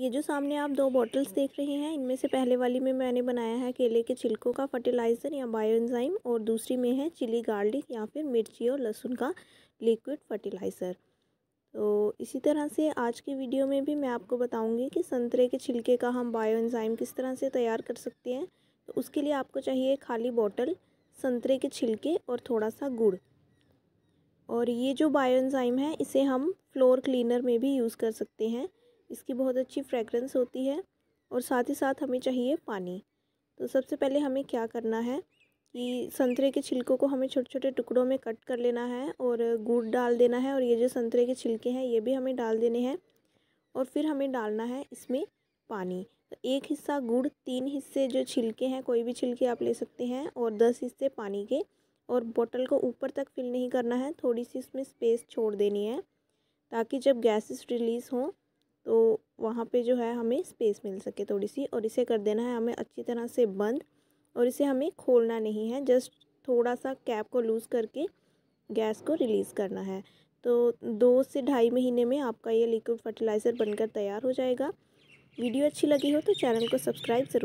ये जो सामने आप दो बॉटल्स देख रहे हैं इनमें से पहले वाली में मैंने बनाया है केले के छिलकों का फर्टिलाइज़र या बायो एंजाइम और दूसरी में है चिली गार्लिक या फिर मिर्ची और लहसुन का लिक्विड फर्टिलाइज़र तो इसी तरह से आज की वीडियो में भी मैं आपको बताऊंगी कि संतरे के छिलके का हम बायो एंजाइम किस तरह से तैयार कर सकते हैं तो उसके लिए आपको चाहिए खाली बॉटल संतरे के छिलके और थोड़ा सा गुड़ और ये जो बायो एंजाइम है इसे हम फ्लोर क्लीनर में भी यूज़ कर सकते हैं इसकी बहुत अच्छी फ्रेगरेंस होती है और साथ ही साथ हमें चाहिए पानी तो सबसे पहले हमें क्या करना है कि संतरे के छिलकों को हमें छोटे छोटे टुकड़ों में कट कर लेना है और गुड़ डाल देना है और ये जो संतरे के छिलके हैं ये भी हमें डाल देने हैं और फिर हमें डालना है इसमें पानी तो एक हिस्सा गुड़ तीन हिस्से जो छिलके हैं कोई भी छिलके आप ले सकते हैं और दस हिस्से पानी के और बोतल को ऊपर तक फिल नहीं करना है थोड़ी सी इसमें स्पेस छोड़ देनी है ताकि जब गैसेस रिलीज़ हों तो वहाँ पे जो है हमें स्पेस मिल सके थोड़ी सी और इसे कर देना है हमें अच्छी तरह से बंद और इसे हमें खोलना नहीं है जस्ट थोड़ा सा कैप को लूज़ करके गैस को रिलीज़ करना है तो दो से ढाई महीने में आपका ये लिक्विड फर्टिलाइज़र बनकर तैयार हो जाएगा वीडियो अच्छी लगी हो तो चैनल को सब्सक्राइब ज़रूर